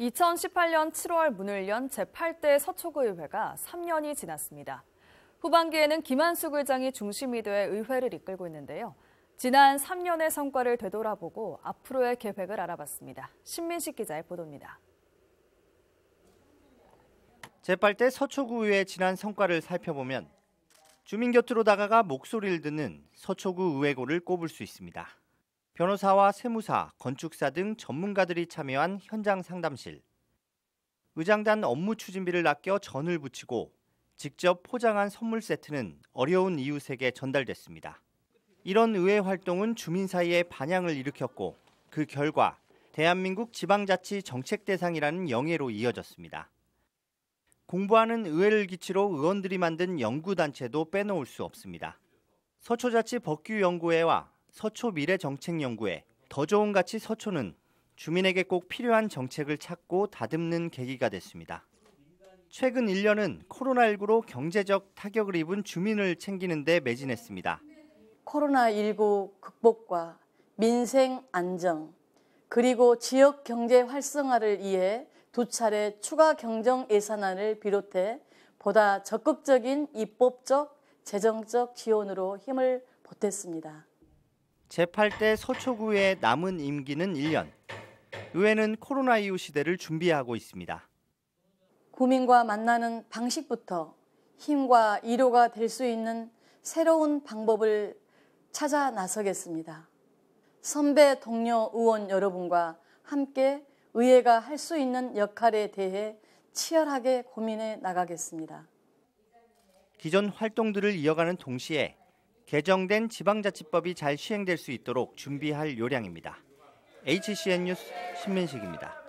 2018년 7월 문을 연 제8대 서초구의회가 3년이 지났습니다. 후반기에는 김한숙 의장이 중심이 돼 의회를 이끌고 있는데요. 지난 3년의 성과를 되돌아보고 앞으로의 계획을 알아봤습니다. 신민식 기자의 보도입니다. 제8대 서초구의회 지난 성과를 살펴보면 주민 곁으로 다가가 목소리를 듣는 서초구 의회고를 꼽을 수 있습니다. 변호사와 세무사, 건축사 등 전문가들이 참여한 현장 상담실. 의장단 업무 추진비를 아껴 전을 붙이고 직접 포장한 선물 세트는 어려운 이웃에게 전달됐습니다. 이런 의회 활동은 주민 사이에 반향을 일으켰고 그 결과 대한민국 지방자치 정책 대상이라는 영예로 이어졌습니다. 공부하는 의회를 기치로 의원들이 만든 연구단체도 빼놓을 수 없습니다. 서초자치 법규연구회와 서초 미래 정책 연구회 더 좋은 가치 서초는 주민에게 꼭 필요한 정책을 찾고 다듬는 계기가 됐습니다. 최근 1년은 코로나19로 경제적 타격을 입은 주민을 챙기는 데 매진했습니다. 코로나19 극복과 민생 안정 그리고 지역 경제 활성화를 위해 두 차례 추가 경정 예산안을 비롯해 보다 적극적인 입법적, 재정적 지원으로 힘을 보탰습니다. 제8대 서초구의 남은 임기는 1년. 의회는 코로나 이후 시대를 준비하고 있습니다. 국민과 만나는 방식부터 힘과 이로가 될 수 있는 새로운 방법을 찾아 나서겠습니다. 선배 동료 의원 여러분과 함께 의회가 할 수 있는 역할에 대해 치열하게 고민해 나가겠습니다. 기존 활동들을 이어가는 동시에 개정된 지방자치법이 잘 시행될 수 있도록 준비할 요량입니다. HCN 뉴스 신민식입니다.